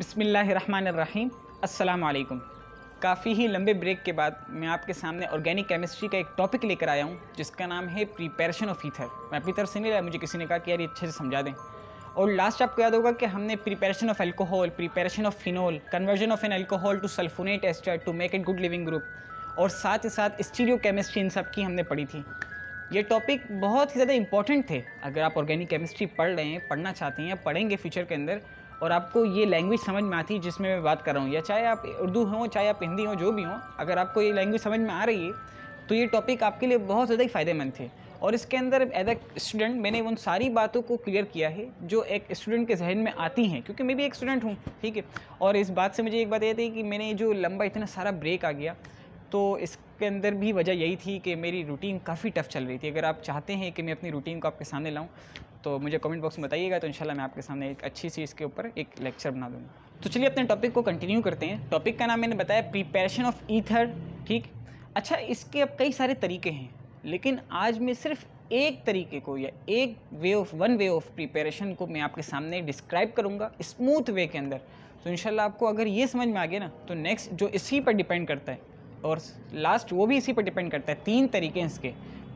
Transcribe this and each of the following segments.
बसमीम् अल्लाम काफ़ी ही लंबे ब्रेक के बाद मैं आपके सामने ऑर्गेनिक केमिस्ट्री का एक टॉपिक लेकर आया हूँ जिसका नाम है प्रिपरेशन ऑफ ईथर मैं अपनी तरफ से नहीं रहा मुझे किसी ने कहा कि यार ये अच्छे से समझा दें और लास्ट आपको याद होगा कि हमने preparation of alcohol preparation of phenol conversion of an alcohol to sulphonate ester to make it good leaving group और साथ ही साथ स्टीरियो केमिस्ट्री इन सब की हमने पढ़ी थी ये टॉपिक बहुत ही ज़्यादा इंपॉर्टेंट थे अगर आप ऑर्गेनिक केमिस्ट्री पढ़ रहे हैं पढ़ना चाहते हैं या पढ़ेंगे फ्यूचर के अंदर और आपको ये लैंग्वेज समझ में आती है जिसमें मैं बात कर रहा हूँ या चाहे आप उर्दू हों चाहे आप हिंदी हों जो भी हों अगर आपको ये लैंग्वेज समझ में आ रही है तो ये टॉपिक आपके लिए बहुत ज़्यादा ही फ़ायदेमंद थे और इसके अंदर एज ए स्टूडेंट मैंने उन सारी बातों को क्लियर किया है जो एक स्टूडेंट के जहन में आती हैं क्योंकि मैं भी एक स्टूडेंट हूँ ठीक है और इस बात से मुझे एक बात यह थी कि मैंने जो लंबा इतना सारा ब्रेक आ गया तो इसके अंदर भी वजह यही थी कि मेरी रूटीन काफ़ी टफ चल रही थी अगर आप चाहते हैं कि मैं अपनी रूटीन को आपके सामने लाऊं तो मुझे कमेंट बॉक्स में बताइएगा तो इंशाल्लाह मैं आपके सामने एक अच्छी सी इसके ऊपर एक लेक्चर बना दूँगा तो चलिए अपने टॉपिक को कंटिन्यू करते हैं टॉपिक का नाम मैंने बताया प्रिपेरेशन ऑफ ईथर ठीक अच्छा इसके अब कई सारे तरीके हैं लेकिन आज मैं सिर्फ एक तरीके को या एक way of one way of preparation को मैं आपके सामने डिस्क्राइब करूँगा स्मूथ वे के अंदर तो इनशाला आपको अगर ये समझ में आ गया ना तो नेक्स्ट जो इसी पर डिपेंड करता है और लास्ट वो भी इसी पर डिपेंड करता है तीन तरीके हैं इसके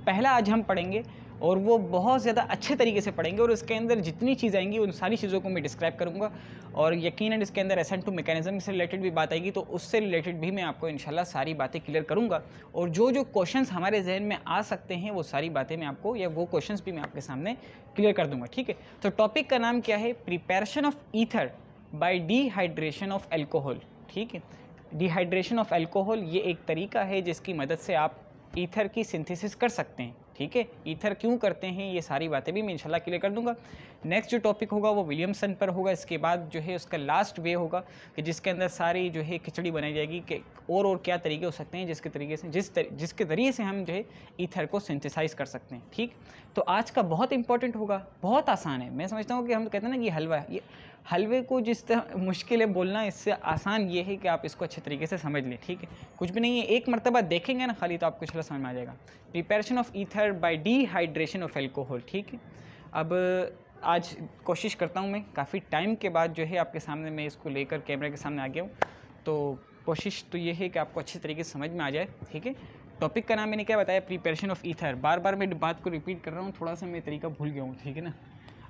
पहला आज हम पढ़ेंगे और वो बहुत ज़्यादा अच्छे तरीके से पढ़ेंगे और इसके अंदर जितनी चीज़ आएंगी उन सारी चीज़ों को मैं डिस्क्राइब करूँगा और यकीन इसके अंदर एसेंट टू मेकेनिज्म से रिलेटेड भी बात आएगी तो उससे रिलेटेड भी मैं आपको इंशाल्लाह सारी बातें क्लियर करूँगा और जो जो क्वेश्चन हमारे जहन में आ सकते हैं वो सारी बातें मैं आपको या वो क्वेश्चन भी मैं आपके सामने क्लियर कर दूँगा ठीक है तो टॉपिक का नाम क्या है preparation of ether by dehydration of alcohol ठीक है डिहाइड्रेशन ऑफ एल्कोहल ये एक तरीका है जिसकी मदद से आप ईथर की सिंथेसिस कर सकते हैं ठीक है ईथर क्यों करते हैं ये सारी बातें भी मैं इंशाल्लाह क्लियर कर दूंगा नेक्स्ट जो टॉपिक होगा वो विलियमसन पर होगा इसके बाद जो है उसका लास्ट वे होगा कि जिसके अंदर सारी जो है खिचड़ी बनाई जाएगी कि और और क्या तरीके हो सकते हैं जिसके तरीके से जिस तर, जिसके ज़रिए से हम जो है ईथर को सिंथेसाइज कर सकते हैं ठीक तो आज का बहुत इंपॉर्टेंट होगा बहुत आसान है मैं समझता हूँ कि हम कहते हैं ना कि हलवा ये हलवे को जिस तरह मुश्किल है बोलना इससे आसान ये है कि आप इसको अच्छे तरीके से समझ लें ठीक है कुछ भी नहीं है एक मरतबा देखेंगे ना खाली तो आपको चला समझ में आ जाएगा preparation of ether by dehydration of alcohol ठीक है अब आज कोशिश करता हूँ मैं काफ़ी टाइम के बाद जो है आपके सामने मैं इसको लेकर कैमरे के सामने आ गया हूँ तो कोशिश तो ये है कि आपको अच्छे तरीके से समझ में आ जाए ठीक है टॉपिक का नाम मैंने क्या बताया प्रिपरेशन ऑफ ईथर बार बार मैं बात को रिपीट कर रहा हूँ थोड़ा सा मैं तरीका भूल गया हूँ ठीक है ना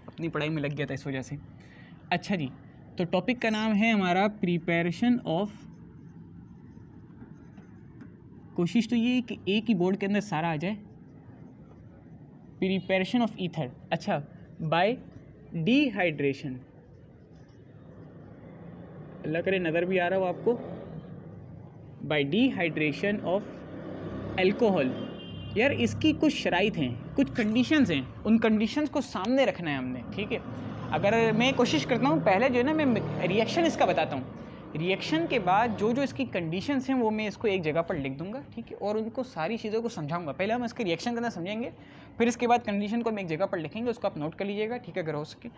अपनी पढ़ाई में लग गया था इस वजह से अच्छा जी तो टॉपिक का नाम है हमारा प्रिपरेशन ऑफ कोशिश तो ये कि एक ही बोर्ड के अंदर सारा आ जाए प्रिपरेशन ऑफ ईथर अच्छा बाय डिहाइड्रेशन अल्लाह करे नज़र भी आ रहा हो आपको बाय डिहाइड्रेशन ऑफ एल्कोहल यार इसकी कुछ शराइ हैं कुछ कंडीशंस हैं उन कंडीशंस को सामने रखना है हमने ठीक है अगर मैं कोशिश करता हूँ पहले जो है ना मैं रिएक्शन इसका बताता हूँ रिएक्शन के बाद जो जो इसकी कंडीशंस हैं वो मैं इसको एक जगह पर लिख दूंगा ठीक है और उनको सारी चीज़ों को समझाऊंगा पहले हम इसके रिएक्शन करना समझेंगे फिर इसके बाद कंडीशन को हम एक जगह पर लिखेंगे उसको आप नोट कर लीजिएगा ठीक है अगर हो सके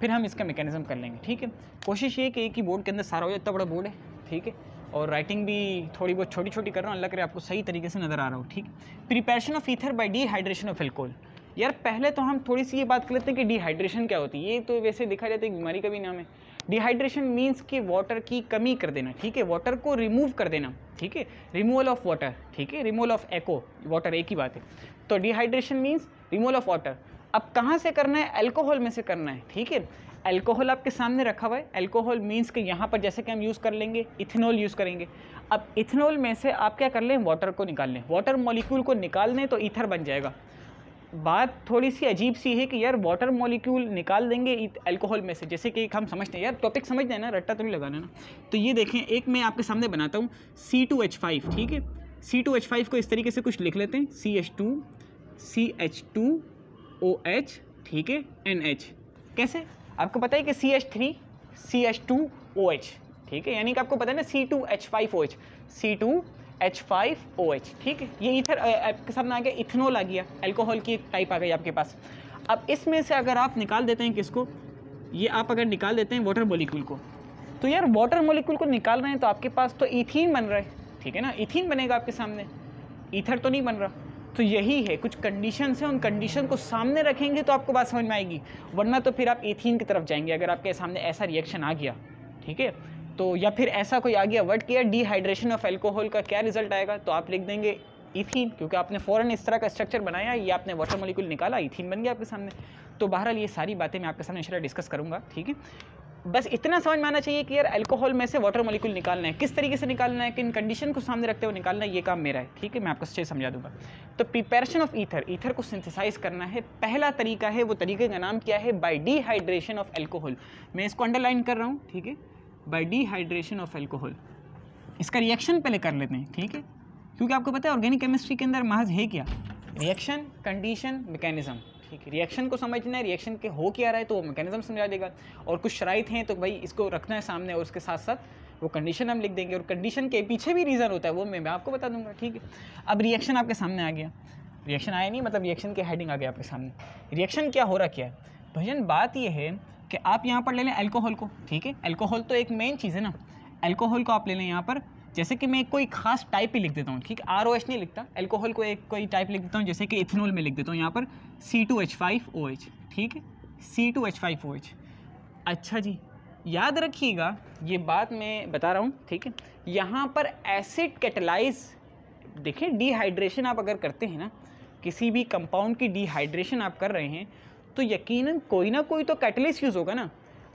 फिर हम इसका मैकेनिज्म कर लेंगे ठीक है कोशिश ये कि एक ही बोर्ड के अंदर सारा हो जाए बड़ा बोर्ड है ठीक है और राइटिंग भी थोड़ी बहुत छोटी छोटी कर रहा हूँ अल्लाह करे आपको सही तरीके से नज़र आ रहा हो ठीक preparation of ether by dehydration of alcohol यार पहले तो हम थोड़ी सी ये बात कर लेते हैं कि डिहाइड्रेशन क्या होती है ये तो वैसे देखा जाता है बीमारी का भी नाम है डिहाइड्रेशन मीन्स कि वाटर की कमी कर देना ठीक है वाटर को रिमूव कर देना ठीक है रिमूवल ऑफ वाटर ठीक है रिमूवल ऑफ एको वाटर एक ही बात है तो dehydration means removal of water अब कहाँ से करना है अल्कोहल में से करना है ठीक है अल्कोहल आपके सामने रखा हुआ है अल्कोहल मीन्स कि यहाँ पर जैसे कि हम यूज़ कर लेंगे इथेनॉल यूज़ करेंगे अब इथेनॉल में से आप क्या कर लें वाटर को निकाल लें वाटर मॉलिक्यूल को निकाल लें तो ईथर बन जाएगा बात थोड़ी सी अजीब सी है कि यार वाटर मॉलिक्यूल निकाल देंगे अल्कोहल में से जैसे कि हम समझते हैं यार टॉपिक समझते हैं ना रट्टा तो नहीं लगाना ना तो ये देखें एक मैं आपके सामने बनाता हूँ सी टू एच फाइव ठीक है सी टू एच फाइव को इस तरीके से कुछ लिख लेते हैं C H two C H two O H ठीक है एन एच कैसे आपको पता है कि C H three C H two O H ठीक है यानी कि आपको पता है ना C to H five O H C to H five O H ठीक है ये इथर आपके सामने आ गया इथेनॉल आ गया एल्कोहल की एक टाइप आ गई आपके पास अब इसमें से अगर आप निकाल देते हैं किसको ये आप अगर निकाल देते हैं वाटर मोलिक्यूल को तो यार वाटर मोलिक्यूल को निकाल रहे हैं तो आपके पास तो इथीन बन रहा है ठीक है ना इथीन बनेगा आपके सामने ईथर तो नहीं बन रहा तो यही है कुछ कंडीशन है उन कंडीशन को सामने रखेंगे तो आपको बात समझ में आएगी वरना तो फिर आप एथीन की तरफ जाएंगे अगर आपके सामने ऐसा रिएक्शन आ गया ठीक है तो या फिर ऐसा कोई आ गया वर्ड किया डिहाइड्रेशन ऑफ एल्कोहल का क्या रिजल्ट आएगा तो आप लिख देंगे इथिन क्योंकि आपने फ़ौरन इस तरह का स्ट्रक्चर बनाया या आपने वाटर मोलिकुल निकाला इथिन बन गया आपके सामने तो बहरहाल ये सारी बातें मैं आपके सामने इंशाल्लाह डिस्कस करूँगा ठीक है बस इतना समझ में आना चाहिए कि यार अल्कोहल में से वाटर मोलिकुल निकालना है किस तरीके से निकालना है किन कंडीशन को सामने रखते हुए निकालना है ये काम मेरा है ठीक है मैं आपको अच्छे समझा दूंगा तो प्रिपेरेशन ऑफ ईथर ईथर को सिंथेसाइज करना है पहला तरीका है वो तरीके का नाम क्या है बाई डिहाइड्रेशन ऑफ एल्कोहल मैं इसको अंडरलाइन कर रहा हूँ ठीक है बाई डिहाइड्रेशन ऑफ एल्कोहल इसका रिएक्शन पहले कर लेते हैं ठीक है क्योंकि आपको पता है ऑर्गेनिक केमिस्ट्री के अंदर महज है क्या रिएक्शन कंडीशन मैकेनिज्म ठीक है रिएक्शन को समझना है रिएक्शन के हो क्या रहा है तो वो मैकेनिज्म समझा देगा और कुछ शराइत हैं तो भाई इसको रखना है सामने और उसके साथ साथ वो कंडीशन हम लिख देंगे और कंडीशन के पीछे भी रीज़न होता है वो मैं मैं आपको बता दूंगा ठीक है अब रिएक्शन आपके सामने आ गया रिएक्शन आया नहीं मतलब रिएक्शन के हेडिंग आ गया आपके सामने रिएक्शन क्या हो रहा क्या है भजन बात यह है कि आप यहाँ पर ले लें अल्कोहल को ठीक है अल्कोहल तो एक मेन चीज़ है ना अल्कोहल को आप ले लें यहाँ पर जैसे कि मैं कोई खास टाइप ही लिख देता हूँ ठीक है आर नहीं लिखता अल्कोहल को एक कोई टाइप लिख देता हूँ जैसे कि इथेनॉल में लिख देता हूँ यहाँ पर C to H five O H ठीक है सी टू एच फाइव ओ एच अच्छा जी याद रखिएगा ये बात मैं बता रहा हूँ ठीक है यहाँ पर एसिड कैटलाइज देखें डिहाइड्रेशन आप अगर करते हैं ना किसी भी कंपाउंड की डिहाइड्रेशन आप कर रहे हैं तो यकीनन कोई ना कोई तो कैटलिस्ट यूज़ होगा ना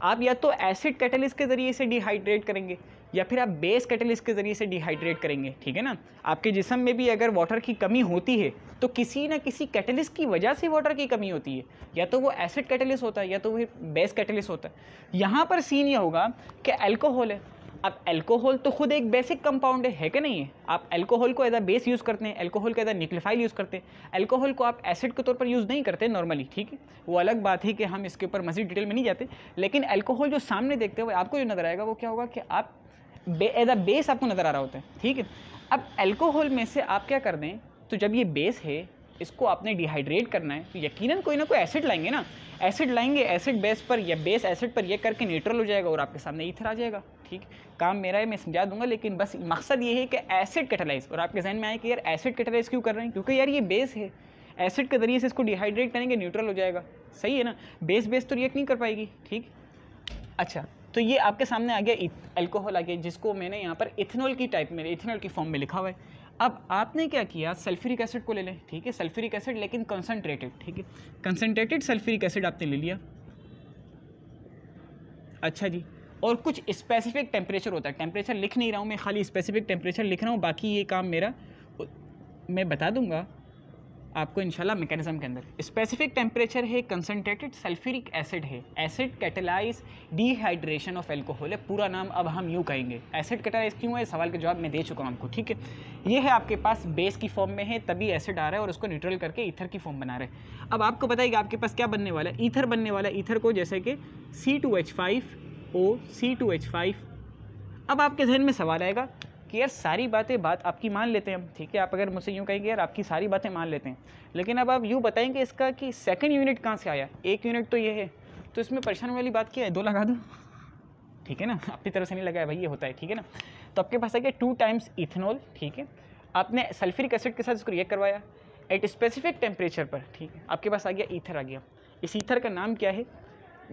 आप या तो एसिड कैटलिस्ट के ज़रिए से डिहाइड्रेट करेंगे या फिर आप बेस कैटलिस्ट के ज़रिए से डिहाइड्रेट करेंगे ठीक है ना आपके जिसम में भी अगर वाटर की कमी होती है तो किसी ना किसी कैटलिस्ट की वजह से वाटर की कमी होती है या तो वो एसिड कैटलिस्ट होता है या तो वो बेस कैटलिस्ट होता है यहाँ पर सीन ये होगा कि अल्कोहल है अब अल्कोहल तो खुद एक बेसिक कंपाउंड है, है कि नहीं है आप अल्कोहल को एज अ बेस यूज़ करते हैं अल्कोहल को एज अ निक्लिफाइल यूज़ करते हैं अल्कोहल को आप एसिड के तौर पर यूज़ नहीं करते नॉर्मली ठीक है वो अलग बात है कि हम इसके ऊपर मजीद डिटेल में नहीं जाते लेकिन अल्कोहल जो सामने देखते हैं आपको जो नज़र आएगा वो क्या होगा कि आप एज अ बेस आपको नज़र आ रहा होता है ठीक है अब अल्कोहल में से आप क्या कर दें तो जब ये बेस है इसको आपने डिहाइड्रेट करना है तो यकीनन कोई ना कोई एसिड लाएंगे ना एसिड लाएंगे एसिड बेस पर या बेस एसिड पर ये करके न्यूट्रल हो जाएगा और आपके सामने ईथर आ जाएगा ठीक काम मेरा है मैं समझा दूंगा लेकिन बस मकसद ये है कि एसिड कैटलाइज और आपके जहन में आए कि यार एसिड कैटलाइज क्यों कर रहे हैं क्योंकि यार ये बेस है एसिड के ज़रिए से इसको डिहाइड्रेट करेंगे न्यूट्रल हो जाएगा सही है ना बेस बेस तो रिएक्ट नहीं कर पाएगी ठीक अच्छा तो ये आपके सामने आ गया अल्कोहल आ गया जिसको मैंने यहाँ पर इथेनॉल की टाइप में इथेनॉल की फॉर्म में लिखा हुआ है अब आपने क्या किया सल्फ्यूरिक एसिड को ले लें ठीक है सल्फ्यूरिक एसिड लेकिन कंसनट्रेटेड ठीक है कंसनट्रेटेड सल्फ्यूरिक एसिड आपने ले लिया अच्छा जी और कुछ स्पेसिफिक टेम्परेचर होता है टेम्परेचर लिख नहीं रहा हूँ मैं खाली स्पेसिफिक टेम्परेचर लिख रहा हूँ बाकी ये काम मेरा मैं बता दूंगा आपको इनशाला मेकेनिज्म के अंदर स्पेसिफिक टेम्परेचर है कंसनट्रेटेड सल्फ्यूरिक एसिड है acid catalyse dehydration of alcohol है पूरा नाम अब हम यूँ कहेंगे एसिड कैटेलाइज क्यों है सवाल का जवाब मैं दे चुका हूँ आपको ठीक है ये है आपके पास बेस की फॉर्म में है तभी एसिड आ रहा है और उसको न्यूट्रल करके ईथर की फॉर्म बना रहे हैं अब आपको बताइए आपके पास क्या बनने वाला है ईथर बनने वाला है ईथर को जैसे कि C to H five O C to H five अब आपके जहन में सवाल आएगा कि यार सारी बातें बात आपकी मान लेते हैं हम ठीक है आप अगर मुझसे यूँ कहेंगे यार आपकी सारी बातें मान लेते हैं लेकिन अब आप यूँ बताएंगे इसका कि सेकेंड यूनिट कहाँ से आया एक यूनिट तो ये है तो इसमें परेशान वाली बात क्या है दो लगा दो ठीक है ना अपनी तरफ से नहीं लगाया भाई ये होता है ठीक है ना तो आपके पास आ गया टू टाइम्स इथेनॉल ठीक है आपने सल्फ्यूरिक एसिड के साथ इसको रिएक्ट करवाया एट स्पेसिफिक टेम्परेचर पर ठीक है आपके पास आ गया ईथर आ गया इस ईथर का नाम क्या है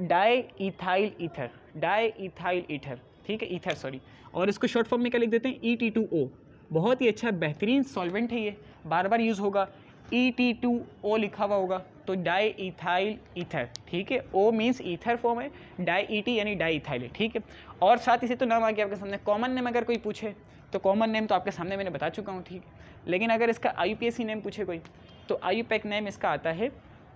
diethyl ether diethyl ether ठीक है ईथर सॉरी और इसको शॉर्ट फॉर्म में क्या लिख देते हैं ई टी टू ओ बहुत ही अच्छा बेहतरीन सॉल्वेंट है ये बार बार यूज़ होगा ई टी टू ओ लिखा हुआ होगा तो डाई इथाइल ईथर ठीक है ओ मीन्स ईथर फॉर्म है डाई ई टी यानी डाई इथाइल ठीक है और साथ ही से तो नाम आ गया आपके सामने कॉमन नेम अगर कोई पूछे तो कॉमन नेम तो आपके सामने मैंने बता चुका हूँ ठीक है लेकिन अगर इसका आई नेम पूछे कोई तो आई नेम e इसका आता है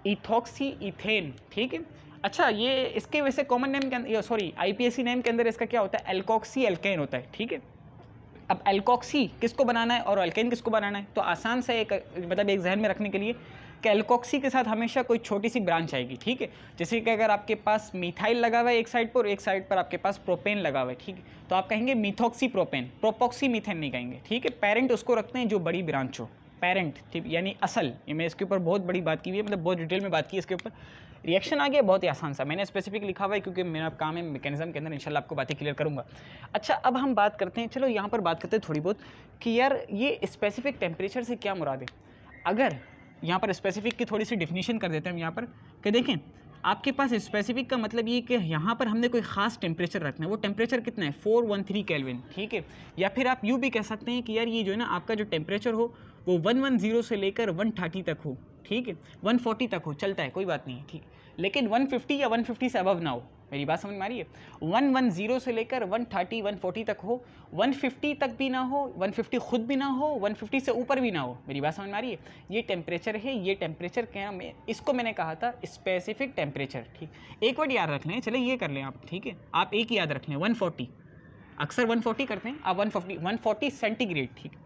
इथॉक्सी इथेन ठीक है अच्छा ये इसके वैसे कॉमन नेम के अंदर सॉरी आईपीएससी नेम के अंदर इसका क्या होता है एल्कोक्सी एल्केन होता है ठीक है अब एल्कोक्सी किसको बनाना है और एल्केन किसको बनाना है तो आसान से एक मतलब एक जहन में रखने के लिए कि एल्कोक्सी के साथ हमेशा कोई छोटी सी ब्रांच आएगी ठीक है जैसे कि अगर आपके पास मिथाइल लगा हुआ है एक साइड पर एक साइड पर आपके पास प्रोपेन लगा हुआ है ठीक है तो आप कहेंगे मिथोक्सी प्रोपेन प्रोपोक्सी मिथेन नहीं कहेंगे ठीक है पेरेंट उसको रखते हैं जो बड़ी ब्रांच हो पेरेंट ठीक यानी असल ये मैं इसके ऊपर बहुत बड़ी बात की हुई है मतलब बहुत डिटेल में बात की इसके ऊपर रिएक्शन आ गया बहुत ही आसान सा मैंने स्पेसिफिक लिखा हुआ है क्योंकि मेरा काम है मैकेनिज्म के अंदर इंशाल्लाह आपको बातें क्लियर करूँगा अच्छा अब हम बात करते हैं चलो यहाँ पर बात करते हैं थोड़ी बहुत कि यार ये स्पेसिफिक टेम्परेचर से क्या मुराद है अगर यहाँ पर स्पेसिफिक की थोड़ी सी डिफिनीशन कर देते हैं हम यहाँ पर कि देखें आपके पास स्पेसिफिक का मतलब ये कि यहाँ पर हमने कोई ख़ास टेम्परेचर रखना है वो टेम्परेचर कितना है फोर वन थ्री कैलविन ठीक है या फिर आप यूँ भी कह सकते हैं कि यार ये जो है ना आपका जो टेम्परेचर हो वो वन वन ज़ीरो से लेकर वन थर्टी तक हो ठीक है 140 तक हो चलता है कोई बात नहीं ठीक लेकिन 150 या 150 से अबव ना हो मेरी बात समझ में आ रही है 110 से लेकर 130 140 तक हो 150 तक भी ना हो 150 खुद भी ना हो 150 से ऊपर भी ना हो मेरी बात समझ में आ रही है ये टेम्परेचर है ये टेम्परेचर क्या मैं इसको मैंने कहा था स्पेसिफिक टेम्परेचर ठीक एक वर्ड याद रख लें चले ये कर लें आप ठीक है आप एक ही याद रख लें वन अक्सर 140 करते हैं आप 150 140 सेंटीग्रेड ठीक है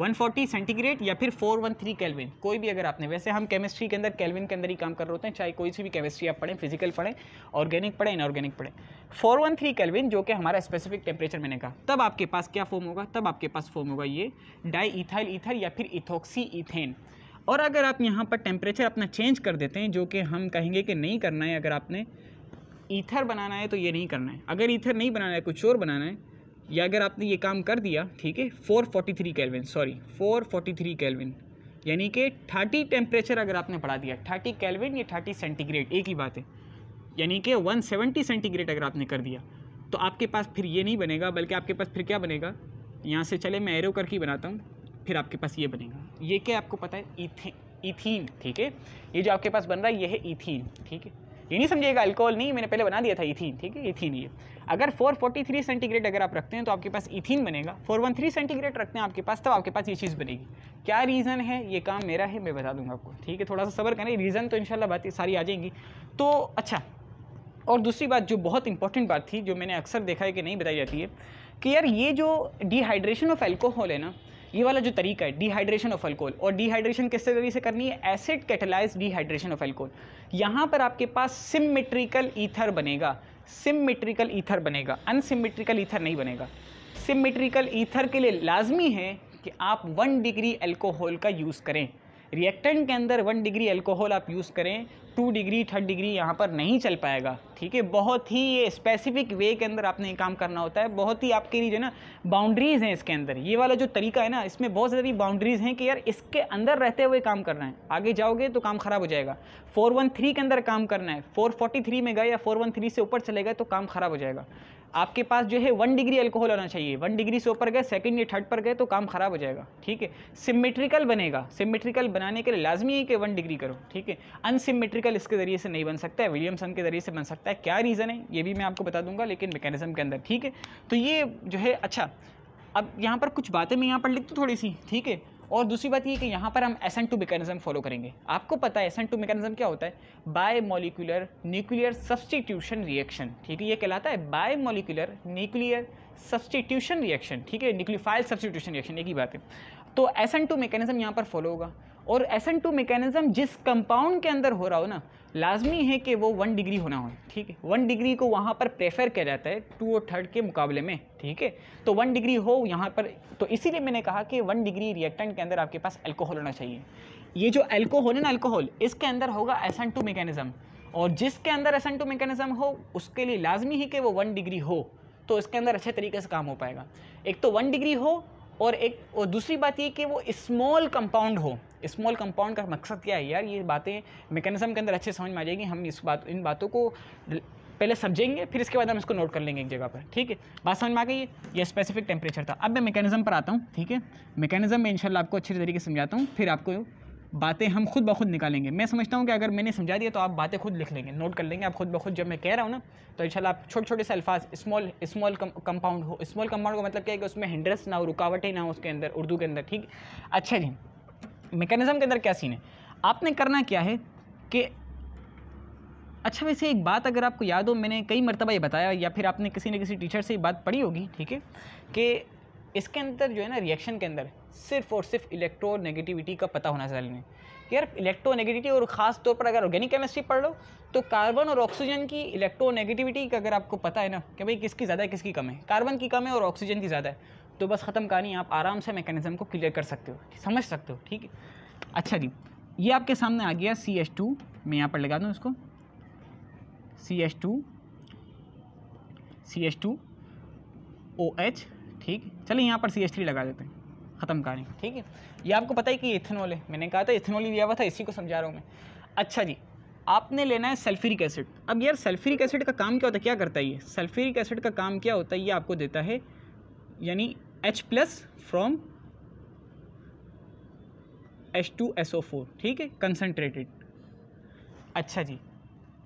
140 सेंटीग्रेड या फिर 413 केल्विन कोई भी अगर आपने वैसे हम केमिस्ट्री के अंदर केल्विन के अंदर ही काम कर रहे होते हैं चाहे कोई सी भी केमिस्ट्री आप पढ़ें फिजिकल पढ़ें ऑर्गेनिक पढ़ें इनऑर्गेनिक पढ़ें 413 केल्विन जो कि हमारा स्पेसिफिक टेम्परेचर मैंने कहा तब आपके पास क्या फॉर्म होगा तब आपके पास फॉर्म होगा ये डाई इथाइल ईथर या फिर इथोक्सी इथेन और अगर आप यहाँ पर टेम्परेचर अपना चेंज कर देते हैं जो कि हम कहेंगे कि नहीं करना है अगर आपने ईथर बनाना है तो ये नहीं करना है अगर ईथर नहीं बनाना है कुछ और बनाना है या अगर आपने ये काम कर दिया ठीक है 443 kelvin sorry four forty three kelvin यानी कि थर्टी टेम्परेचर अगर आपने बढ़ा दिया थर्टी कैलविन या थर्टी सेंटीग्रेड एक ही बात है यानी कि वन सेवेंटी सेंटीग्रेड अगर आपने कर दिया तो आपके पास फिर ये नहीं बनेगा बल्कि आपके पास फिर क्या बनेगा यहाँ से चले मैं एरो करके बनाता हूँ फिर आपके पास ये बनेगा ये क्या आपको पता है इथे इथीन ठीक है ये जो आपके पास बन रहा है ये है इथीन ठीक है ये नहीं समझिएगा अल्कोहल नहीं मैंने पहले बना दिया था इथीन ठीक है इथिन ये अगर 443 सेंटीग्रेड अगर आप रखते हैं तो आपके पास इथिन बनेगा 413 सेंटीग्रेड रखते हैं आपके पास तब तो आपके पास ये चीज़ बनेगी क्या रीज़न है ये काम मेरा है मैं बता दूंगा आपको ठीक है थोड़ा सा सबर करें रीज़न तो इनशाला बात सारी आ जाएंगी तो अच्छा और दूसरी बात जो बहुत इंपॉर्टेंट बात थी जो मैंने अक्सर देखा है कि नहीं बताई जाती है कि यार ये जो डिहाइड्रेशन ऑफ एल्कोहल है ना ये वाला जो तरीका है डिहाइड्रेशन ऑफ अल्कोहल और डिहाइड्रेशन किस तरीके से करनी है acid catalyse dehydration of alcohol यहाँ पर आपके पास सिमेट्रिकल ईथर बनेगा सिमेट्रिकल ईथर बनेगा अनसिमेट्रिकल ईथर नहीं बनेगा सिमेट्रिकल ईथर के लिए लाजमी है कि आप वन डिग्री एल्कोहल का यूज़ करें रिएक्टेंट के अंदर वन डिग्री एल्कोहल आप यूज़ करें टू डिग्री थर्ड डिग्री यहाँ पर नहीं चल पाएगा ठीक है बहुत ही ये स्पेसिफिक वे के अंदर आपने ये काम करना होता है बहुत ही आपके लिए जो है ना बाउंड्रीज़ हैं इसके अंदर ये वाला जो तरीका है ना इसमें बहुत सारी बाउंड्रीज़ हैं कि यार इसके अंदर रहते हुए काम करना है आगे जाओगे तो काम ख़राब हो जाएगा फोर के अंदर काम करना है फोर में गए या फोर से ऊपर चले गए तो काम ख़राब हो जाएगा आपके पास जो है वन डिग्री अल्कोहल होना चाहिए वन डिग्री से ऊपर गए सेकंड या थर्ड पर गए तो काम ख़राब हो जाएगा ठीक है सिमेट्रिकल बनेगा सिमेट्रिकल बनाने के लिए लाजमी है कि वन डिग्री करो ठीक है अनसिमेट्रिकल इसके ज़रिए से नहीं बन सकता है विलियमसन के ज़रिए से बन सकता है क्या रीज़न है ये भी मैं आपको बता दूंगा लेकिन मेकेनिज़म के अंदर ठीक है तो ये जो है अच्छा अब यहाँ पर कुछ बातें मैं यहाँ पर लिखती हूँ थोड़ी सी ठीक है और दूसरी बात ये कि यहाँ पर हम S N two mechanism follow करेंगे आपको पता है एस एन टू मेकानिज़म क्या होता है bimolecular nuclear substitution reaction ठीक है ये कहलाता है bimolecular nuclear substitution reaction ठीक है न्यूक्लियोफाइल सब्सटीट्यूशन रिएक्शन एक ही बात है तो एस एन टू मेकानिज़म यहाँ पर फॉलो होगा और एस एन टू मेकानिज़म जिस कंपाउंड के अंदर हो रहा हो ना लाजमी है कि वो वन डिग्री होना हो ठीक है वन डिग्री को वहाँ पर प्रेफर किया जाता है टू और थर्ड के मुकाबले में ठीक है तो वन डिग्री हो यहाँ पर तो इसीलिए मैंने कहा कि वन डिग्री रिएक्टेंट के अंदर आपके पास अल्कोहल होना चाहिए ये जो अल्कोहल है ना अल्कोहल इसके अंदर होगा एसन टू मेकेनिज़म और जिसके अंदर एसन टू मेकेनिज़म हो उसके लिए लाजमी है कि वो वन डिग्री हो तो इसके अंदर अच्छे तरीके से काम हो पाएगा एक तो वन डिग्री हो और एक और दूसरी बात ये कि वो स्मॉल कंपाउंड हो स्मॉल कंपाउंड का मकसद क्या है यार ये बातें मेकेनिज़म के अंदर अच्छे समझ में आ जाएगी हम इस बात इन बातों को पहले समझेंगे फिर इसके बाद हम इसको नोट कर लेंगे एक जगह पर ठीक है बात समझ में आ गई ये, स्पेसिफिक टेम्परेचर था अब मैं मेकेनिज़म पर आता हूँ ठीक है मेकेनिज़म में इनशाला आपको अच्छे तरीके से समझाता हूँ फिर आपको बातें हम खुद ब खुद निकालेंगे मैं समझता हूँ कि अगर मैंने समझा दिया तो आप बातें खुद लिख लेंगे नोट कर लेंगे आप खुद ब खुद जब मैं कह रहा हूँ ना तो इनशाला आप छोटे छोटे से अल्फाज स्मॉल स्मॉल कंपाउंड हो स्मॉल कंपाउंड का मतलब क्या है कि उसमें हिंड्रेस ना हो रुकावटें ना हो उसके अंदर उर्दू के अंदर ठीक अच्छा जी मैकेनिज़्म के अंदर क्या सीन है आपने करना क्या है कि अच्छा वैसे एक बात अगर आपको याद हो मैंने कई मरतबा ये बताया या फिर आपने किसी न किसी टीचर से ये बात पढ़ी होगी ठीक है कि इसके अंदर जो है ना रिएक्शन के अंदर सिर्फ और सिर्फ इलेक्ट्रोनेगेटिविटी का पता होना चाहिए यार इलेक्ट्रो नेगेटिविटी और ख़ास तौर पर अगर ऑर्गेनिक केमिस्ट्री पढ़ लो तो कार्बन और ऑक्सीजन की इलेक्ट्रो नेगेटिविटी का अगर आपको पता है ना कि भाई किसकी ज़्यादा है किसकी कम है कार्बन की कम है और ऑक्सीजन की ज़्यादा है तो बस ख़त्म कहानी आप आराम से मैकेनिज्म को क्लियर कर सकते हो समझ सकते हो ठीक है अच्छा जी ये आपके सामने आ गया सी टू मैं यहाँ पर लगा दूँ इसको C H two C H two O H ठीक चलिए यहाँ पर सी एच थ्री लगा देते हैं ख़त्म कहानी ठीक है ये आपको पता है कि इथेनॉल है मैंने कहा था इथेनॉल ही लिया हुआ था इसी को समझा रहा हूँ मैं अच्छा जी आपने लेना है सल्फ्यूरिक एसिड अब यार सल्फ्यूरिक एसिड का काम क्या होता है क्या करता है ये सल्फ्यूरिक एसिड का काम क्या होता है ये आपको देता है यानी H plus from H two S O four ठीक है कंसनट्रेटेड अच्छा जी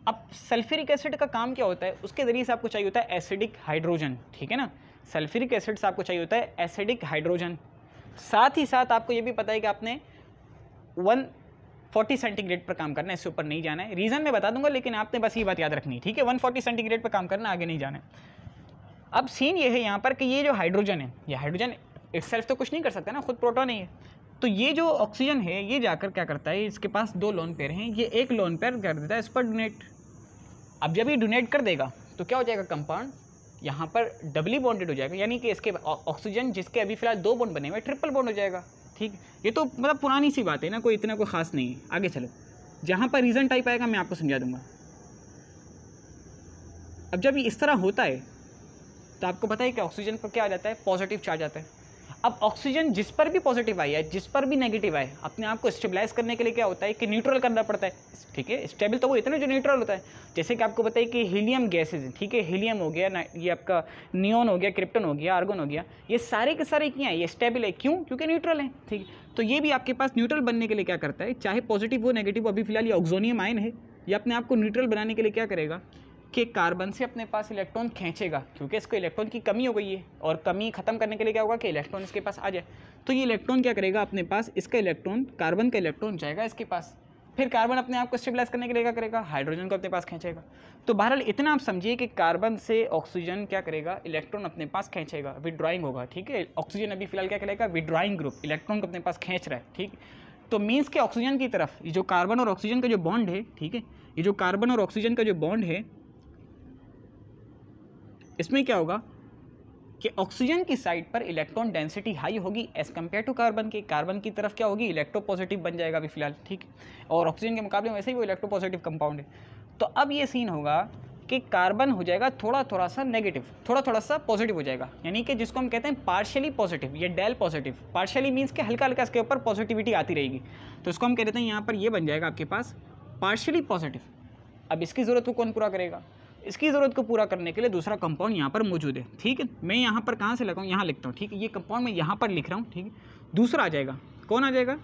अब सल्फ्यूरिक एसिड का काम क्या होता है उसके ज़रिए से आपको चाहिए होता है एसिडिक हाइड्रोजन ठीक है ना सल्फ्यूरिक एसिड से आपको चाहिए होता है एसिडिक हाइड्रोजन साथ ही साथ आपको ये भी पता है कि आपने वन फोर्टी सेंटीग्रेड पर काम करना है इससे ऊपर नहीं जाना है रीज़न मैं बता दूंगा लेकिन आपने बस ये बात याद रखनी है ठीक है वन फोर्टी सेंटीग्रेड पर काम करना आगे नहीं जाना है अब सीन ये है यहाँ पर कि ये जो हाइड्रोजन है ये हाइड्रोजन इट्सल्फ तो कुछ नहीं कर सकता ना खुद प्रोटोन ही है तो ये जो ऑक्सीजन है ये जाकर क्या करता है इसके पास दो लोन पेयर हैं ये एक लोन पेयर कर देता है इस पर डोनेट अब जब ये डोनेट कर देगा तो क्या हो जाएगा कंपाउंड यहाँ पर डबली बॉन्डेड हो जाएगा यानी कि इसके ऑक्सीजन जिसके अभी फिलहाल दो बॉन्ड बने हुए ट्रिपल बॉन्ड हो जाएगा ठीक ये तो मतलब पुरानी सी बात है ना कोई इतना कोई ख़ास नहीं है आगे चलो जहाँ पर रीज़न टाइप आएगा मैं आपको समझा दूंगा अब जब इस तरह होता है तो आपको पता है कि ऑक्सीजन पर क्या आ जाता है पॉजिटिव चार्ज आता है अब ऑक्सीजन जिस पर भी पॉजिटिव आई है जिस पर भी नेगेटिव आए अपने आप को स्टेबलाइज करने के लिए क्या होता है कि न्यूट्रल करना पड़ता है ठीक है स्टेबल तो वो इतना जो न्यूट्रल होता है जैसे कि आपको बताइए कि हीलियम गैसेज ठीक है हीलियम हो गया ये आपका नियोन हो गया क्रिप्टन हो गया आर्गन हो गया ये सारे के सारे क्या हैं ये स्टेबल है क्यों क्योंकि न्यूट्रल है ठीक है तो ये भी आपके पास न्यूट्रल बनने के लिए क्या करता है चाहे पॉजिटिव हो नेगेटिव अभी फिलहाल ये ऑक्जोनियम आयन है ये अपने आप को न्यूट्रल बनाने के लिए क्या करेगा कि कार्बन से अपने पास इलेक्ट्रॉन खींचेगा क्योंकि इसको इलेक्ट्रॉन की कमी हो गई है और कमी ख़त्म करने के लिए क्या होगा कि इलेक्ट्रॉन इसके पास आ जाए तो ये इलेक्ट्रॉन क्या करेगा अपने पास इसका इलेक्ट्रॉन कार्बन का इलेक्ट्रॉन जाएगा इसके पास फिर कार्बन अपने आप को स्टेबलाइज करने के लिए क्या करेगा हाइड्रोजन को अपने पास खींचेगा तो बहरहाल इतना आप समझिए कि कार्बन से ऑक्सीजन क्या करेगा इलेक्ट्रॉन अपने पास खींचेगा विड्रॉइंग होगा ठीक है ऑक्सीजन अभी फिलहाल क्या करेगा विड्रॉइंग ग्रुप इलेक्ट्रॉन को अपने पास खींच रहा है ठीक तो मीन्स के ऑक्सीजन की तरफ ये जो कार्बन और ऑक्सीजन का जो बॉन्ड है ठीक है ये जो कार्बन और ऑक्सीजन का जो बॉन्ड है इसमें क्या होगा कि ऑक्सीजन की साइड पर इलेक्ट्रॉन डेंसिटी हाई होगी एज कम्पेयर टू कार्बन की कार्बन की तरफ क्या होगी इलेक्ट्रो पॉजिटिव बन जाएगा अभी फिलहाल ठीक और ऑक्सीजन के मुकाबले वैसे ही वो इलेक्ट्रो पॉजिटिव कंपाउंड है तो अब ये सीन होगा कि कार्बन हो जाएगा थोड़ा थोड़ा सा नेगेटिव थोड़ा थोड़ा सा पॉजिटिव हो जाएगा यानी कि जिसको हम कहते हैं पार्शियली पॉजिटिव ये डेल पॉजिटिव पार्शियली मीन्स के हल्का हल्का इसके ऊपर पॉजिटिविटी आती रहेगी तो इसको हम कह देते हैं यहाँ पर ये बन जाएगा आपके पास पार्शियली पॉजिटिव अब इसकी ज़रूरत को कौन पूरा करेगा इसकी ज़रूरत को पूरा करने के लिए दूसरा कंपाउंड यहाँ पर मौजूद है ठीक है मैं यहाँ पर कहाँ से लगाऊँ यहाँ लिखता हूँ ठीक है ये कंपाउंड मैं यहाँ पर लिख रहा हूँ ठीक है दूसरा आ जाएगा कौन आ जाएगा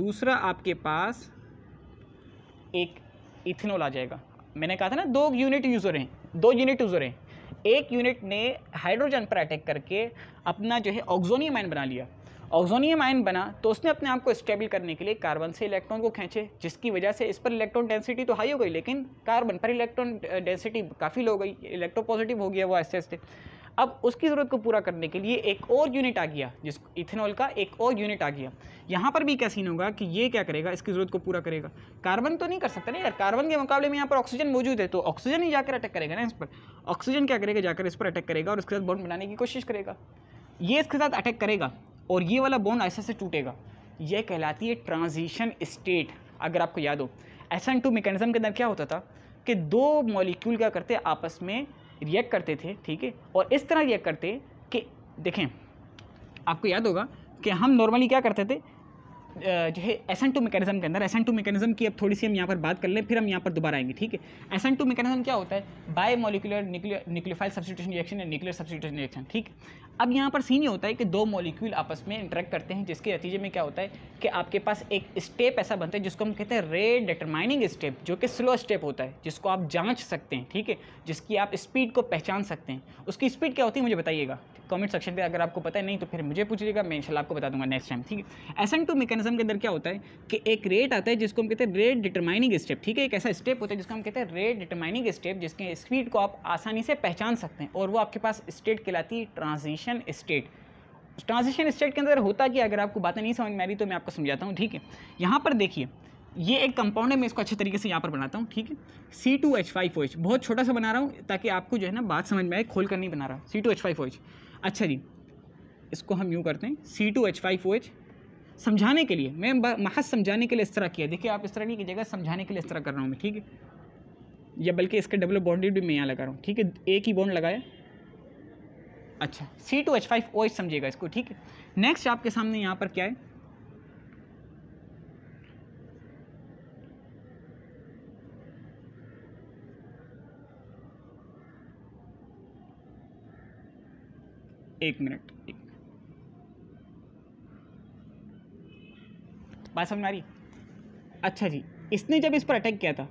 दूसरा आपके पास एक इथेनॉल आ जाएगा मैंने कहा था ना दो यूनिट यूज़र हैं दो यूनिट यूज़र हैं एक यूनिट ने हाइड्रोजन पर अटैक करके अपना जो है ऑक्जोनियम आयन बना लिया ऑक्जोनियम आयन बना तो उसने अपने आप को स्टेबल करने के लिए कार्बन से इलेक्ट्रॉन को खींचे जिसकी वजह से इस पर इलेक्ट्रॉन डेंसिटी तो हाई हो गई लेकिन कार्बन पर इलेक्ट्रॉन डेंसिटी काफ़ी लो गई इलेक्ट्रो पॉजिटिव हो गया वो ऐसे ऐसे अब उसकी ज़रूरत को पूरा करने के लिए एक और यूनिट आ गया जिस इथेनॉल का एक और यूनिट आ गया यहाँ पर भी क्या सीन होगा कि ये क्या करेगा इसकी ज़रूरत को पूरा करेगा कार्बन तो नहीं कर सकता ना यार कार्बन के मुकाबले में यहाँ पर ऑक्सीजन मौजूद है तो ऑक्सीजन ही जाकर अटैक करेगा ना इस पर ऑक्सीजन क्या करेगा जाकर इस पर अटैक करेगा और इसके साथ बॉन्ड बनाने की कोशिश करेगा ये इसके साथ अटैक करेगा और ये वाला बोन ऐसे से टूटेगा यह कहलाती है ट्रांजिशन स्टेट अगर आपको याद हो एस एन टू मेकेनिज़म के अंदर क्या होता था कि दो मॉलिक्यूल क्या करते आपस में रिएक्ट करते थे ठीक है और इस तरह रिएक्ट करते कि देखें आपको याद होगा कि हम नॉर्मली क्या करते थे जो है एस एन टू मेकेनिज़म के अंदर एस एन टू मेकेनिज़म की अब थोड़ी सी हम यहाँ पर बात कर लें फिर हम यहाँ पर दोबारा आएंगे ठीक है एस एन टू मेकेनिज़म क्या होता है bimolecular nuclear nucleophile substitution reaction या न्यूक्लियर सब्सिट्यूशन रिएक्शन ठीक अब यहाँ पर सीन ये होता है कि दो मॉलिक्यूल आपस में इंटरेक्ट करते हैं जिसके नतीजे में क्या होता है कि आपके पास एक स्टेप ऐसा बनता है जिसको हम कहते हैं रेड डिटरमाइनिंग स्टेप जो कि स्लो स्टेप होता है जिसको आप जांच सकते हैं ठीक है जिसकी आप स्पीड को पहचान सकते हैं उसकी स्पीड क्या होती है मुझे बताइएगा कमेंट सेक्शन पे अगर आपको पता है नहीं तो फिर मुझे पूछिएगा मैं इंशाल्लाह आपको बता दूंगा नेक्स्ट टाइम ठीक है एस टू मेकेनिज्म के अंदर क्या होता है कि एक रेट आता है जिसको हम कहते हैं रेट डिटरमाइनिंग स्टेप ठीक है एक ऐसा स्टेप होता है जिसको हम कहते हैं रेट डिटरमाइनिंग स्टेप जिसके स्पीड को आप आसानी से पहचान सकते हैं और वो आपके पास स्टेट कहलाती है ट्रांजिशन स्टेट ट्रांजिशन स्टेट के अंदर होता कि अगर आपको बातें नहीं समझ में आ रही तो मैं आपको समझाता हूँ ठीक है यहाँ पर देखिए ये एक कंपाउंड है मैं इसको अच्छे तरीके से यहाँ पर बनाता हूँ ठीक है सी टू एच फाइव ओएच बहुत छोटा सा बना रहा हूँ ताकि आपको जो है ना बात समझ में आए खोल कर नहीं बना रहा C to H five O H अच्छा जी इसको हम यूँ करते हैं C to H five O H समझाने के लिए मैं महज समझाने के लिए इस तरह किया देखिए आप इस तरह नहीं कीजिएगा समझाने के लिए इस तरह कर रहा हूँ मैं ठीक है या बल्कि इसके डबल बॉन्डेड भी मैं यहाँ लगा रहा हूँ ठीक है एक ही बॉन्ड लगाया अच्छा C to H five O H समझिएगा इसको ठीक है नेक्स्ट आपके सामने यहाँ पर क्या है एक मिनट एक बात समझ आ रही अच्छा जी इसने जब इस पर अटैक किया था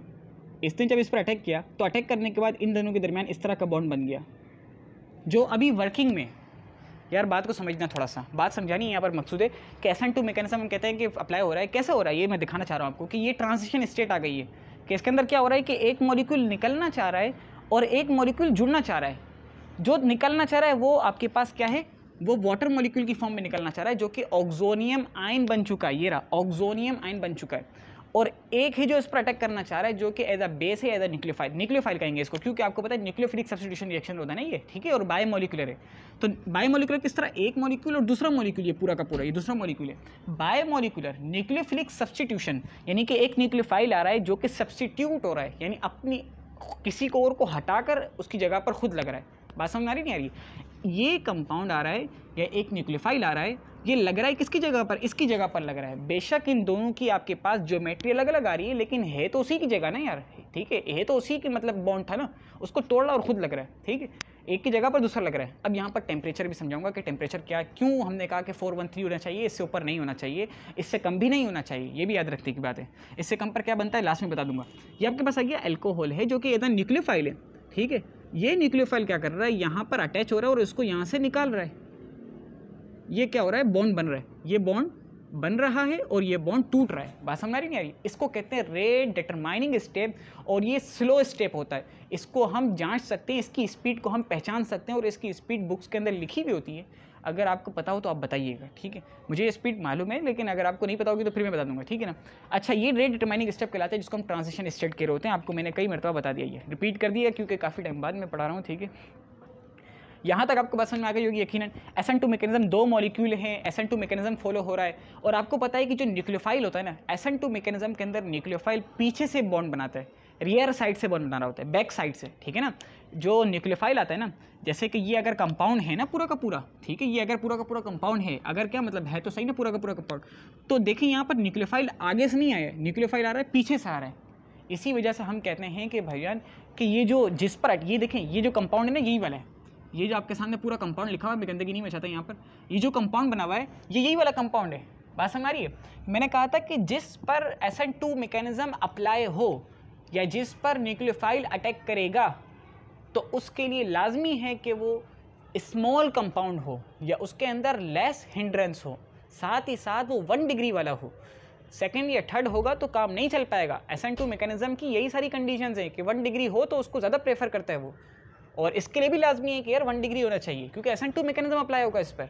इसने जब इस पर अटैक किया तो अटैक करने के बाद इन दोनों के दरमियान इस तरह का बॉन्ड बन गया जो अभी वर्किंग में यार बात को समझना थोड़ा सा बात समझानी है यहाँ पर मकसूद है कैसन टू मेकेनिज्म हम कहते हैं कि अप्लाई हो रहा है कैसे हो रहा है ये मैं दिखाना चाह रहा हूँ आपको कि ये ट्रांजिशन स्टेट आ गई है कि इसके अंदर क्या हो रहा है कि एक मॉलिक्यूल निकलना चाह रहा है और एक मॉलिक्यूल जुड़ना चाह रहा है जो निकलना चाह रहा है वो आपके पास क्या है वो वाटर मोलिक्यूल की फॉर्म में निकलना चाह रहा है जो कि ऑक्जोनियम आयन बन चुका है ये रहा ऑक्जोनियम आयन बन चुका है और एक ही जो इस पर अटैक करना चाह रहा है जो कि एज अ बेस है एज अ न्यूक्लियोफाइल न्यूक्लियोफाइल कहेंगे इसको क्योंकि आपको पता है न्यूक्लियोफिलिक सब्सिट्यूशन रिएक्शन होता है ना ये ठीक है और बायोमोलिकुलर है तो बायोमोलिकुलर किस तरह एक मॉलिक्यूल और दूसरा मॉलिक्यूल ये पूरा का पूरा ये दूसरा मॉलिक्यूल है बायोमोलिकुलर न्यूक्लियोफिलिक सब्सिट्यूशन यानी कि एक न्यूक्लियोफाइल आ रहा है जो कि सब्सटीट्यूट हो रहा है यानी अपनी किसी को और को हटाकर उसकी जगह पर खुद लग रहा है बात समझ आ रही नहीं आ रही ये कंपाउंड आ रहा है या एक न्यूक्लियोफाइल आ रहा है ये लग रहा है किसकी जगह पर इसकी जगह पर लग रहा है बेशक इन दोनों की आपके पास ज्योमेट्री अलग अलग आ रही है लेकिन है तो उसी की जगह ना यार ठीक है है तो उसी की मतलब बॉन्ड था ना उसको तोड़ रहा और खुद लग रहा है ठीक है एक की जगह पर दूसरा लग रहा है अब यहाँ पर टेम्परेचर भी समझाऊंगा कि टेम्परेचर क्या क्यों हमने कहा कि फोर वन थ्री होना चाहिए इससे ऊपर नहीं होना चाहिए इससे कम भी नहीं होना चाहिए ये भी याद रखने की बात है इससे कम पर क्या बनता है लास्ट में बता दूंगा ये आपके पास आ गया एल्कोहल है जो कि एकदम न्यूक्लियोफाइल है ठीक है ये न्यूक्लियोफाइल क्या कर रहा है यहाँ पर अटैच हो रहा है और इसको यहाँ से निकाल रहा है ये क्या हो रहा है बॉन्ड बन रहा है ये बॉन्ड बन रहा है और ये बॉन्ड टूट रहा है बात समझ रही नहीं आ रही इसको कहते हैं रेड डिटरमाइनिंग स्टेप और ये स्लो स्टेप होता है इसको हम जांच सकते हैं इसकी स्पीड को हम पहचान सकते हैं और इसकी स्पीड बुक्स के अंदर लिखी भी होती है अगर आपको पता हो तो आप बताइएगा ठीक है मुझे ये स्पीड मालूम है लेकिन अगर आपको नहीं पता होगी तो फिर मैं बता दूंगा ठीक है ना अच्छा ये रेट डिटर्माइनिंग स्टेप कहलाते हैं जिसको हम ट्रांजिशन स्टेट के होते हैं आपको मैंने कई मरतबा बता दिया ये रिपीट कर दिया क्योंकि काफ़ी टाइम बाद मैं पढ़ा रहा हूँ ठीक है यहाँ तक आपको बात समझ में आ गई होगी यकीन एस एन टू मेकेनिज्म दो मॉलिक्यूल हैं S N two mechanism follow हो रहा है और आपको पता है कि जो न्यूक्लियोफाइल होता है ना एस एन टू मेकेनिज्म के अंदर न्यूक्लियोफाइल पीछे से बॉन्ड बनाता है रियर साइड से बना रहा होता है बैक साइड से ठीक है ना जो न्यूक्लियोफाइल आता है ना जैसे कि ये अगर कंपाउंड है ना पूरा का पूरा ठीक है ये अगर पूरा का पूरा कंपाउंड है अगर क्या मतलब है तो सही ना पूरा का पूरा कंपाउंड तो देखिए यहाँ पर न्यूक्लियोफाइल आगे से नहीं आया न्यूक्लियोफाइल आ रहा है पीछे से आ रहा है इसी वजह से हम कहते हैं कि भैया कि ये जो जिस पर ये देखें ये जो कंपाउंड है ना यही वाला है ये जो आपके सामने पूरा कंपाउंड लिखा हुआ है मैं गंदगी नहीं मचाता यहाँ पर ये जो कंपाउंड बना हुआ है ये यही वाला कंपाउंड है बात समझ रही है मैंने कहा था कि जिस पर S N two mechanism apply हो या जिस पर न्यूक्लियोफाइल अटैक करेगा तो उसके लिए लाजमी है कि वो स्मॉल कंपाउंड हो या उसके अंदर लेस हिंड्रेंस हो साथ ही साथ वो वन डिग्री वाला हो सेकेंड या थर्ड होगा तो काम नहीं चल पाएगा एस एन टू मेकेनिज़म की यही सारी कंडीशन हैं कि वन डिग्री हो तो उसको ज़्यादा प्रेफर करता है वो और इसके लिए भी लाजमी है कि यार वन डिग्री होना चाहिए क्योंकि S N two mechanism apply होगा इस पर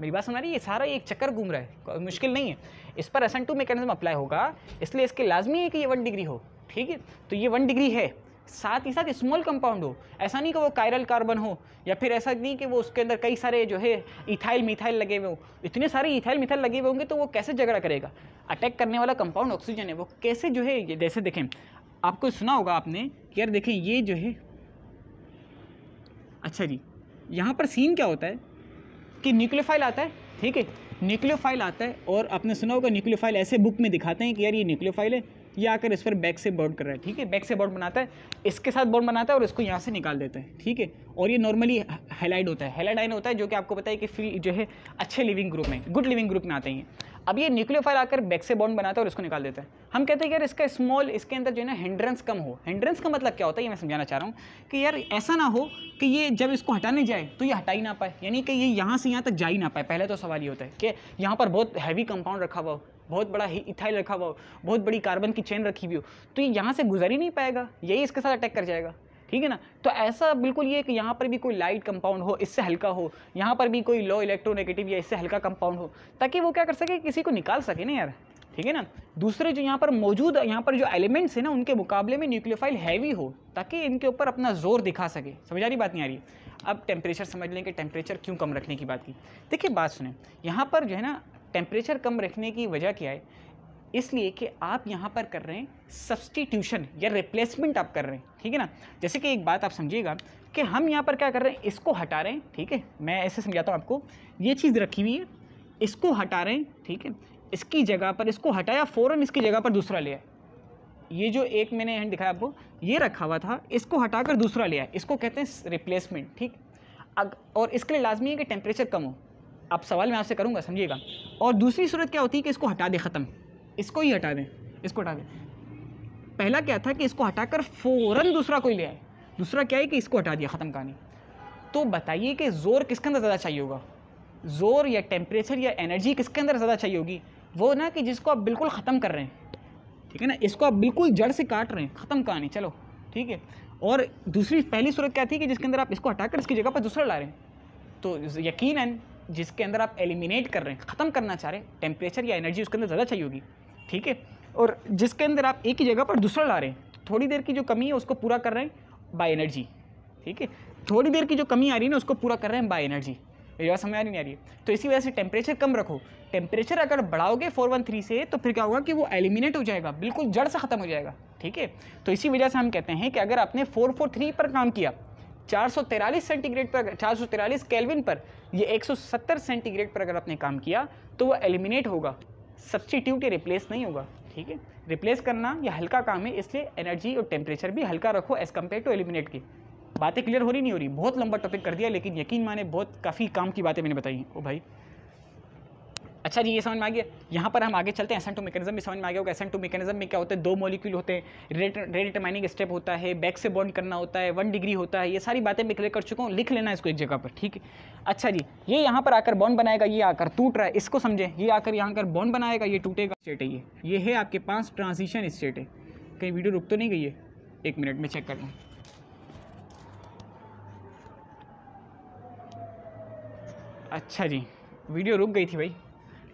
मेरी बात समझ रही ये सारा एक चक्कर घूम रहा है मुश्किल नहीं है इस पर S N two mechanism apply होगा इसलिए इसके लाजमी है कि ये वन डिग्री हो ठीक है तो ये वन डिग्री है साथ ही साथ स्मॉल कंपाउंड हो ऐसा नहीं कि वो कायरल कार्बन हो या फिर ऐसा नहीं कि वो उसके अंदर कई सारे जो है इथाइल मिथाइल लगे हुए हो इतने सारे इथाइल मिथाइल लगे हुए होंगे तो वो कैसे झगड़ा करेगा अटैक करने वाला कंपाउंड ऑक्सीजन है वो कैसे जो है जैसे देखें आपको सुना होगा आपने कि यार देखें ये जो है अच्छा जी यहाँ पर सीन क्या होता है कि न्यूक्लियोफाइल आता है ठीक है न्यूक्लियोफाइल आता है और आपने सुना होगा न्यूक्लियोफाइल ऐसे बुक में दिखाते हैं कि यार ये न्यूक्लियोफाइल है ये आकर इस पर बैक से बॉन्ड कर रहा है ठीक है बैक से बॉन्ड बनाता है इसके साथ बॉन्ड बनाता है और इसको यहाँ से निकाल देता है ठीक है और ये नॉर्मली हेलाइड होता है हेलाडाइन होता है जो कि आपको पता है कि फ्री जो है अच्छे लिविंग ग्रुप में गुड लिविंग ग्रुप में आते हैं अब ये न्यूक्लियोफाइल आकर बैक से बॉन्ड बनाता है और इसको निकाल देता है हम कहते हैं कि यार इसका स्मॉल इसके अंदर जो है ना हैंड्रेंस कम हो हैंड्रेंस का मतलब क्या होता है ये मैं समझाना चाह रहा हूँ कि यार ऐसा ना हो कि ये जब इसको हटाने जाए तो ये हटा ही ना पाए यानी कि ये यहाँ से यहाँ तक जा ही ना पाए पहले तो सवाल ये होता है कि यहाँ पर बहुत हैवी कंपाउंड रखा हुआ हो बहुत बड़ा इथाइल रखा हुआ हो बहुत बड़ी कार्बन की चेन रखी हुई हो तो ये यहाँ से गुजर ही नहीं पाएगा यही इसके साथ अटैक कर जाएगा ठीक है ना तो ऐसा बिल्कुल ये कि यहाँ पर भी कोई लाइट कंपाउंड हो इससे हल्का हो यहाँ पर भी कोई लो इलेक्ट्रोनेगेटिव या इससे हल्का कंपाउंड हो ताकि वो क्या कर सके किसी को निकाल सके ना यार ठीक है ना दूसरे जो यहाँ पर मौजूद यहाँ पर जो एलिमेंट्स हैं ना उनके मुकाबले में न्यूक्लियोफाइल हैवी हो ताकि इनके ऊपर अपना जोर दिखा सके समझ आ रही बात नहीं आ रही अब टेम्परेचर समझ लें कि टेम्परेचर क्यों कम रखने की बात की देखिए बात सुने यहाँ पर जो है ना टेम्परेचर कम रखने की वजह क्या है इसलिए कि आप यहाँ पर कर रहे हैं सब्सटीट्यूशन या रिप्लेसमेंट आप कर रहे हैं ठीक है ना जैसे कि एक बात आप समझिएगा कि हम यहाँ पर क्या कर रहे हैं इसको हटा रहे हैं ठीक है मैं ऐसे समझाता हूँ आपको ये चीज़ रखी हुई है इसको हटा रहे हैं ठीक है इसकी जगह पर इसको हटाया फ़ौरन इसकी जगह पर दूसरा ले आए ये जो एक मैंने हैंड दिखाया आपको ये रखा हुआ था इसको हटाकर दूसरा ले आए इसको कहते हैं रिप्लेसमेंट ठीक अग और इसके लिए लाजमी है कि टेम्परेचर कम हो आप सवाल मैं आपसे करूँगा समझिएगा और दूसरी सूरत क्या होती है कि इसको हटा दें ख़त्म इसको ही हटा दें इसको हटा दें पहला क्या था कि इसको हटाकर फ़ौरन दूसरा कोई ले आए दूसरा क्या है कि इसको हटा दिया ख़त्म कहानी तो बताइए कि ज़ोर किसके अंदर ज़्यादा चाहिए होगा ज़ोर या टेम्परेचर या एनर्जी किसके अंदर ज़्यादा चाहिए होगी वो ना कि जिसको आप बिल्कुल ख़त्म कर रहे हैं ठीक है ना इसको आप बिल्कुल जड़ से काट रहे हैं ख़त्म कहानी चलो ठीक है और दूसरी पहली सूरत क्या थी कि जिसके अंदर आप इसको हटाकर इसकी जगह पर दूसरा ला रहे हैं तो यकीनन जिसके अंदर आप एलिमिनेट कर रहे हैं ख़त्म करना चाह रहे हैं टेम्परेचर या एनर्जी उसके अंदर ज़्यादा चाहिए होगी ठीक है और जिसके अंदर आप एक ही जगह पर दूसरा ला रहे हैं थोड़ी देर की जो कमी है उसको पूरा कर रहे हैं बाय एनर्जी ठीक है थोड़ी देर की जो कमी आ रही है ना उसको पूरा कर रहे हैं बाय एनर्जी मेरी बात समझ नहीं आ रही है तो इसी वजह से टेम्परेचर कम रखो टेम्परेचर अगर बढ़ाओगे फोर वन थ्री से तो फिर क्या होगा कि वो एलिमिनेट हो जाएगा बिल्कुल जड़ से ख़त्म हो जाएगा ठीक है तो इसी वजह से हम कहते हैं कि अगर आपने फोर फोर थ्री पर काम किया चार सेंटीग्रेड पर चार सौ केल्विन पर ये 170 सेंटीग्रेड पर अगर आपने काम किया तो वह एलिमिनेट होगा सब्सटीट्यूट या रिप्लेस नहीं होगा ठीक है रिप्लेस करना या हल्का काम है इसलिए एनर्जी और टेम्परेचर भी हल्का रखो एज़ कम्पेयर टू एलिमिनेट की बातें क्लियर हो रही नहीं हो रही बहुत लंबा टॉपिक कर दिया लेकिन यकीन माने बहुत काफ़ी काम की बातें मैंने बताई ओ भाई अच्छा जी ये समझ में आ गया यहाँ पर हम आगे चलते हैं एसन टू मेकेनिज्म भी समझ में आ गया होगा एसन टू मेकेनिज्म में क्या होते हैं दो मोलिक्यूल होते हैं रेट रेडिटमाइनिंग स्टेप होता है बैक से बॉन्ड करना होता है वन डिग्री होता है ये सारी बातें मैं क्लियर कर चुका हूँ लिख लेना इसको एक जगह पर ठीक है अच्छा जी ये यहाँ पर आकर बॉन्ड बनाएगा ये आकर टूट रहा है इसको समझें ये आकर यहाँ कर बॉन्ड बनाएगा ये टूटेगा स्टेट है ये ये है आपके पास ट्रांजिशन स्टेट है कहीं वीडियो रुक तो नहीं गई है एक मिनट में चेक कर लूँ अच्छा जी वीडियो रुक गई थी भाई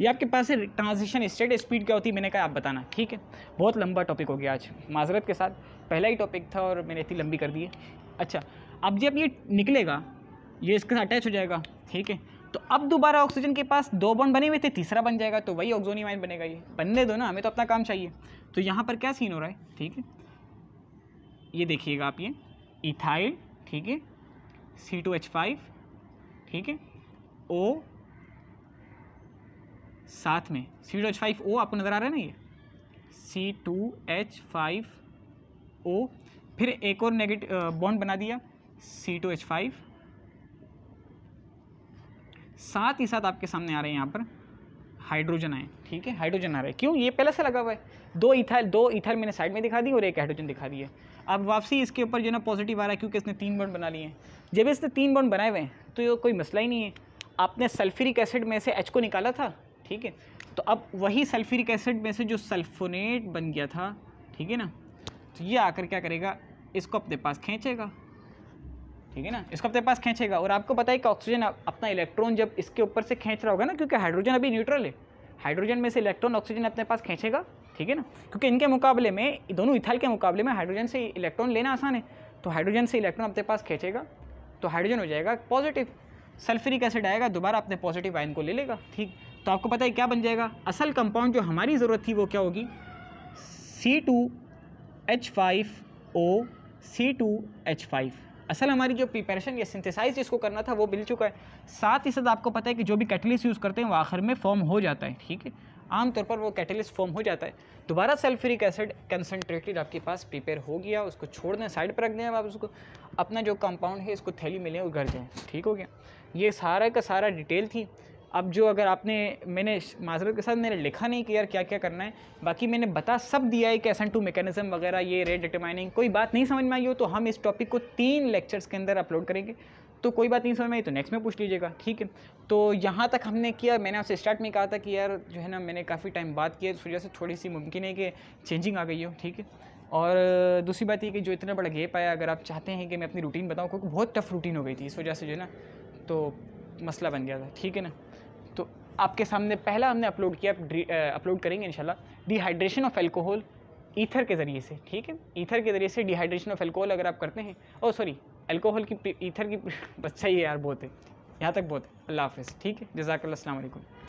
ये आपके पास है ट्रांजिशन स्टेट स्पीड क्या होती है मैंने कहा आप बताना ठीक है बहुत लंबा टॉपिक हो गया आज माजरत के साथ पहला ही टॉपिक था और मैंने इतनी लंबी कर दी है अच्छा अब जब ये निकलेगा ये इसके साथ अटैच हो जाएगा ठीक है तो अब दोबारा ऑक्सीजन के पास दो बॉन्ड बने हुए थे तीसरा बन जाएगा तो वही ऑक्जोनी माइन बनेगा ये बनने दो ना हमें तो अपना काम चाहिए तो यहाँ पर क्या सीन हो रहा है ठीक है ये देखिएगा आप ये इथाइल ठीक है सी टू एच फाइव ठीक है ओ साथ में C to H five O आपको नज़र आ रहा है ना ये C to H five O फिर एक और नेगेटिव बॉन्ड बना दिया सी टू एच फाइव साथ ही साथ आपके सामने आ रहे हैं यहाँ पर हाइड्रोजन आए ठीक है हाइड्रोजन आ रहे हैं क्यों ये पहले से लगा हुआ है दो इथाइल दो इथाइल मैंने साइड में दिखा दी और एक हाइड्रोजन दिखा दिए अब वापसी इसके ऊपर जो ना पॉजिटिव आ रहा है क्योंकि इसने तीन बॉन्ड बना लिए हैं जब इसने तीन बॉन्ड बनाए हुए हैं तो ये कोई मसला ही नहीं है आपने सल्फ्यूरिक एसिड में से एच को निकाला था ठीक है तो अब वही सल्फ्यूरिक एसिड में से जो सल्फोनेट बन गया था ठीक है ना तो ये आकर क्या करेगा इसको अपने पास खींचेगा ठीक है ना इसको अपने पास खींचेगा और आपको पता है कि ऑक्सीजन अपना इलेक्ट्रॉन जब इसके ऊपर से खींच रहा होगा ना क्योंकि हाइड्रोजन अभी न्यूट्रल है हाइड्रोजन में से इलेक्ट्रॉन ऑक्सीजन अपने पास खींचेगा ठीक है ना क्योंकि इनके मुकाबले में दोनों इथाइल के मुकाबले में हाइड्रोजन से इलेक्ट्रॉन लेना आसान है तो हाइड्रोजन से इलेक्ट्रॉन अपने पास खींचेगा तो हाइड्रोजन हो जाएगा पॉजिटिव सल्फ्यूरिक एसिड आएगा दोबारा अपने पॉजिटिव आयन को ले लेगा ठीक तो आपको पता है क्या बन जाएगा असल कंपाउंड जो हमारी ज़रूरत थी वो क्या होगी C to H five O C to H five असल हमारी जो प्रिपरेशन या सिंथेसाइज जिसको करना था वो मिल चुका है साथ ही साथ आपको पता है कि जो भी कैटलिस्ट यूज़ करते हैं वो आखिर में फॉर्म हो जाता है ठीक है आमतौर पर वो कैटलिस्ट फॉर्म हो जाता है दोबारा सल्फ्यूरिक एसिड कंसनट्रेटेड आपके पास प्रिपेयर हो गया उसको छोड़ दें साइड पर रख दें आप उसको अपना जो कंपाउंड है इसको थैली मिले और घर जाएँ ठीक हो गया ये सारा का सारा डिटेल थी अब जो अगर आपने मैंने माजरत के साथ मैंने लिखा नहीं कि यार क्या क्या करना है बाकी मैंने बता सब दिया है कि एसन टू मेकेनिज़म वगैरह ये रेट डिटरमाइनिंग कोई बात नहीं समझ में आई हो तो हम इस टॉपिक को तीन लेक्चर्स के अंदर अपलोड करेंगे तो कोई बात नहीं समझ में आई तो नेक्स्ट में पूछ लीजिएगा ठीक है तो यहाँ तक हमने किया मैंने आपसे स्टार्ट में कहा था कि यार जो है ना मैंने काफ़ी टाइम बात किया इस वजह से थोड़ी सी मुमकिन है कि चेंजिंग आ गई हो ठीक है और दूसरी बात ये कि जो इतना बड़ा गेप आया अगर आप चाहते हैं कि मैं अपनी रूटीन बताऊँ क्योंकि बहुत टफ रूटीन हो गई थी इस वजह से जो है ना तो मसला बन गया था ठीक है ना तो आपके सामने पहला हमने अपलोड किया अपलोड करेंगे इनशाला डिहाइड्रेशन ऑफ एल्कोहल ईथर के ज़रिए से ठीक है ईथर के ज़रिए से डिहाइड्रेशन ऑफ एल्कोहल अगर आप करते हैं ओ सॉरी एल्कोहल की ईथर की बच्चा ही है यार बहुत है यहाँ तक बहुत है अल्लाह हाफ़ ठीक है जजाकल्ला